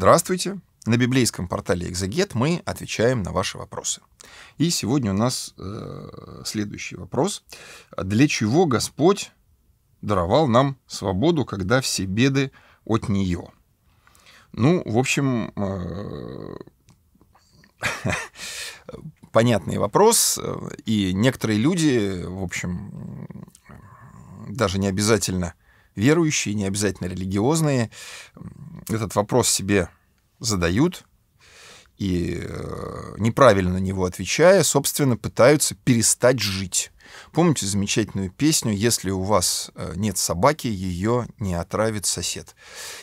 Здравствуйте! На библейском портале «Экзегет» мы отвечаем на ваши вопросы. И сегодня у нас э, следующий вопрос. Для чего Господь даровал нам свободу, когда все беды от нее? Ну, в общем, э, понятный вопрос. И некоторые люди, в общем, даже не обязательно верующие, не обязательно религиозные, этот вопрос себе задают и, э, неправильно на него отвечая, собственно, пытаются перестать жить. Помните замечательную песню «Если у вас э, нет собаки, ее не отравит сосед».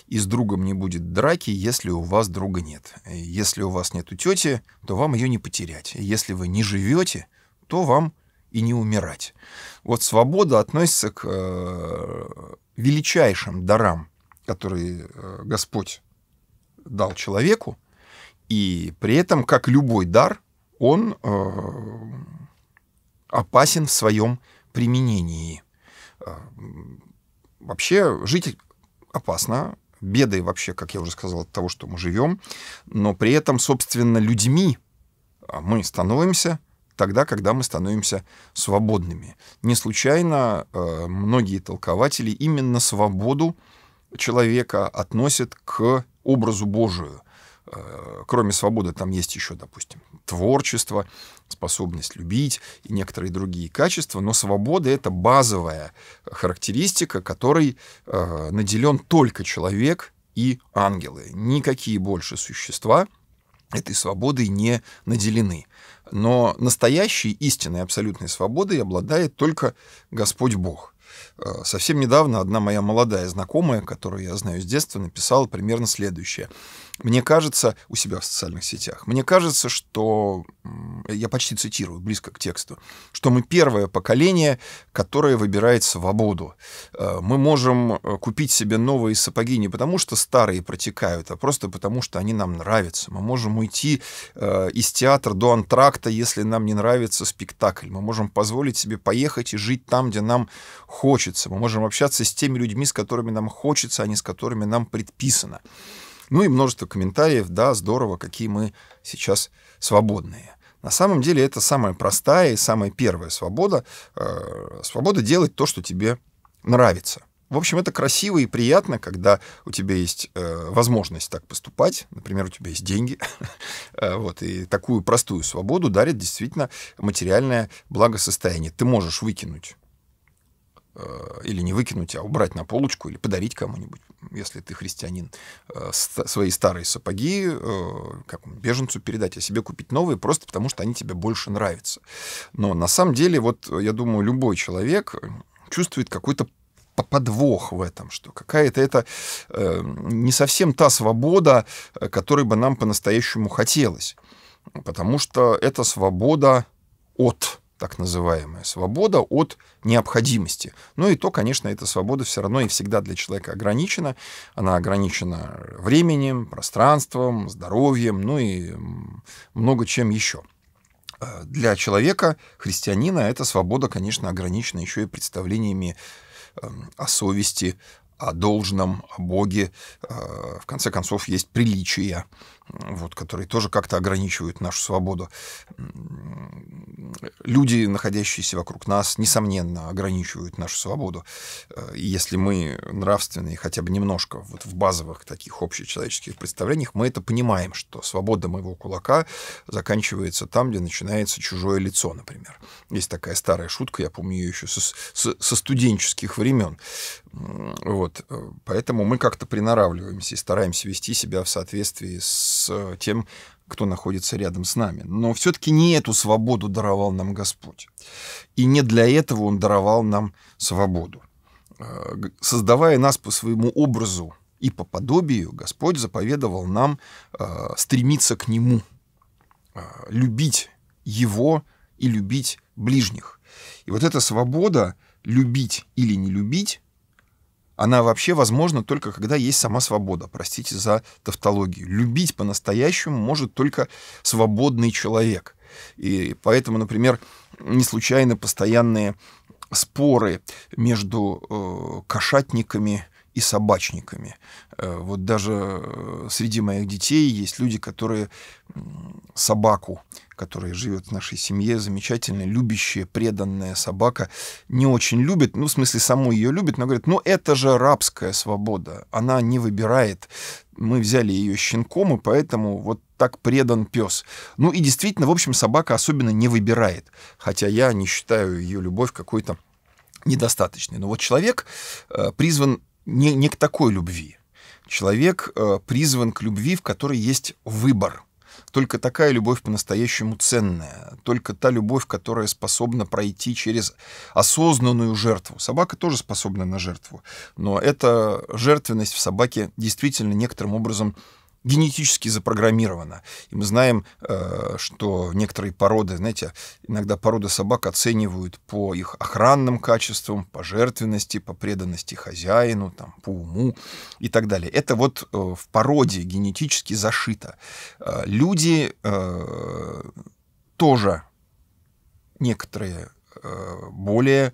«И с другом не будет драки, если у вас друга нет». «Если у вас нет тети, то вам ее не потерять». «Если вы не живете, то вам и не умирать». Вот свобода относится к э, величайшим дарам который э, Господь дал человеку, и при этом, как любой дар, он э, опасен в своем применении. Э, вообще жить опасно, беды вообще, как я уже сказал, от того, что мы живем, но при этом, собственно, людьми а мы становимся тогда, когда мы становимся свободными. Не случайно многие толкователи именно свободу человека относят к образу Божию. Э, кроме свободы там есть еще, допустим, творчество, способность любить и некоторые другие качества, но свобода — это базовая характеристика, которой э, наделен только человек и ангелы. Никакие больше существа этой свободой не наделены. Но настоящей, истинной, абсолютной свободой обладает только Господь Бог — Э, совсем недавно одна моя молодая знакомая, которую я знаю с детства, написала примерно следующее. Мне кажется, у себя в социальных сетях, мне кажется, что, я почти цитирую, близко к тексту, что мы первое поколение, которое выбирает свободу. Э, мы можем э, купить себе новые сапоги не потому, что старые протекают, а просто потому, что они нам нравятся. Мы можем уйти из театра до антракта, если нам не нравится спектакль. Мы можем позволить себе поехать и жить там, где нам хочется хочется. Мы можем общаться с теми людьми, с которыми нам хочется, а не с которыми нам предписано. Ну и множество комментариев, да, здорово, какие мы сейчас свободные. На самом деле это самая простая и самая первая свобода. Э, свобода делать то, что тебе нравится. В общем, это красиво и приятно, когда у тебя есть э, возможность так поступать. Например, у тебя есть деньги. Э, вот, и такую простую свободу дарит действительно материальное благосостояние. Ты можешь выкинуть Э, или не выкинуть, а убрать на полочку или подарить кому-нибудь, если ты христианин, э, свои старые сапоги э, как беженцу передать, а себе купить новые просто потому, что они тебе больше нравятся. Но на самом деле, вот я думаю, любой человек чувствует какой-то подвох в этом, что какая-то это не совсем та свобода, которой бы нам по-настоящему хотелось. Потому что это свобода от так называемая свобода от необходимости. Ну и то, конечно, эта свобода все равно и всегда для человека ограничена. Она ограничена временем, пространством, здоровьем, ну и много чем еще. Э, для человека, христианина, эта свобода, конечно, ограничена еще и представлениями эм, о совести, о должном, о Боге. Э, в конце концов, есть приличия, вот, которые тоже как-то ограничивают нашу свободу. Люди, находящиеся вокруг нас, несомненно, ограничивают нашу свободу. Э, и если мы нравственные хотя бы немножко вот в базовых таких общечеловеческих представлениях, мы это понимаем, что свобода моего кулака заканчивается там, где начинается чужое лицо, например. Есть такая старая шутка, я помню ее еще со, со, студенческих времен. Вот. Э, поэтому мы как-то приноравливаемся и стараемся вести себя в соответствии с с э, тем, кто находится рядом с нами. Но все-таки не эту свободу даровал нам Господь. И не для этого Он даровал нам свободу. Э, создавая нас по своему образу и по подобию, Господь заповедовал нам э, стремиться к Нему, любить Его и любить ближних. И вот эта свобода любить или не любить она вообще возможна только когда есть сама свобода. Простите за тавтологию. Любить по-настоящему может только свободный человек. И поэтому, например, не случайно постоянные споры между э, кошатниками и собачниками. Э, вот даже э, среди моих детей есть люди, которые собаку, которая живет в нашей семье, замечательная, любящая, преданная собака, не очень любит, ну, в смысле, саму ее любит, но говорит, ну, это же рабская свобода, она не выбирает, мы взяли ее щенком, и поэтому вот так предан пес. Ну и действительно, в общем, собака особенно не выбирает, хотя я не считаю ее любовь какой-то недостаточной. Но вот человек э, призван не, не к такой любви. Человек э, призван к любви, в которой есть выбор. Только такая любовь по-настоящему ценная. Только та любовь, которая способна пройти через осознанную жертву. Собака тоже способна на жертву. Но эта жертвенность в собаке действительно некоторым образом генетически запрограммировано. И мы знаем, э, что некоторые породы, знаете, иногда породы собак оценивают по их охранным качествам, по жертвенности, по преданности хозяину, там, по уму и так далее. Это вот э, в породе генетически зашито. Э, люди тоже некоторые более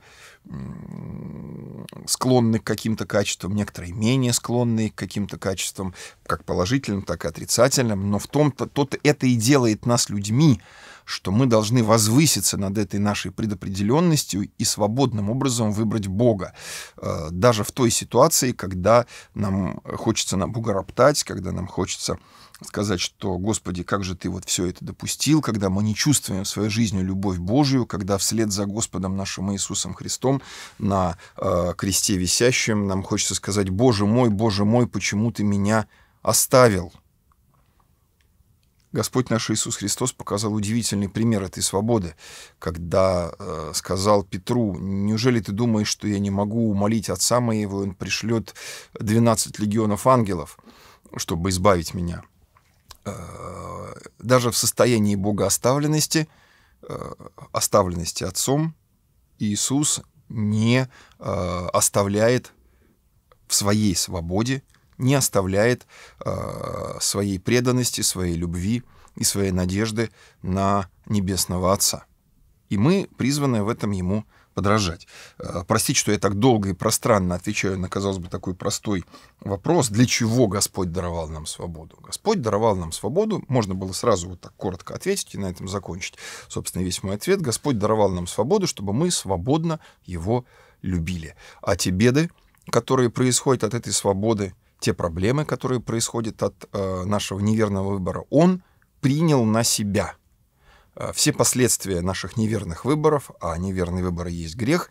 склонны к каким-то качествам, некоторые менее склонны к каким-то качествам, как положительным, так и отрицательным, но в том-то тот это и делает нас людьми, что мы должны возвыситься над этой нашей предопределенностью и свободным образом выбрать Бога. Э, даже в той ситуации, когда нам хочется на Бога роптать, когда нам хочется сказать, что, Господи, как же ты вот все это допустил, когда мы не чувствуем в своей жизни любовь Божию, когда вслед за Господом нашим Иисусом Христом на э, кресте висящем нам хочется сказать, Боже мой, Боже мой, почему ты меня оставил? Господь наш Иисус Христос показал удивительный пример этой свободы, когда э, сказал Петру, неужели ты думаешь, что я не могу умолить Отца Моего, Он пришлет 12 легионов ангелов, чтобы избавить меня? Э, даже в состоянии богооставленности, э, оставленности Отцом, Иисус не э, оставляет в своей свободе не оставляет э, своей преданности, своей любви и своей надежды на Небесного Отца. И мы призваны в этом ему подражать. Э, простите, что я так долго и пространно отвечаю на, казалось бы, такой простой вопрос, для чего Господь даровал нам свободу. Господь даровал нам свободу, можно было сразу вот так коротко ответить и на этом закончить. Собственно, весь мой ответ. Господь даровал нам свободу, чтобы мы свободно его любили. А те беды, которые происходят от этой свободы, те проблемы, которые происходят от э, нашего неверного выбора, он принял на себя. Э, все последствия наших неверных выборов, а неверный выбор есть грех,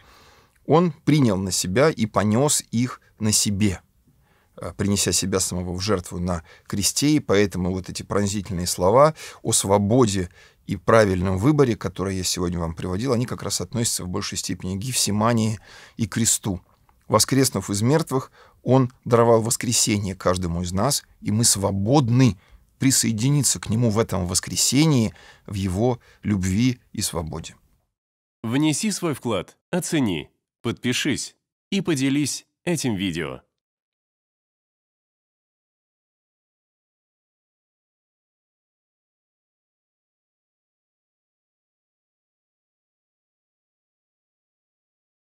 он принял на себя и понес их на себе, э, принеся себя самого в жертву на кресте, и поэтому вот эти пронзительные слова о свободе и правильном выборе, которые я сегодня вам приводил, они как раз относятся в большей степени к Гефсимании и кресту. Воскреснув из мертвых, он даровал воскресение каждому из нас, и мы свободны присоединиться к Нему в этом воскресении, в Его любви и свободе. Внеси свой вклад, оцени, подпишись и поделись этим видео.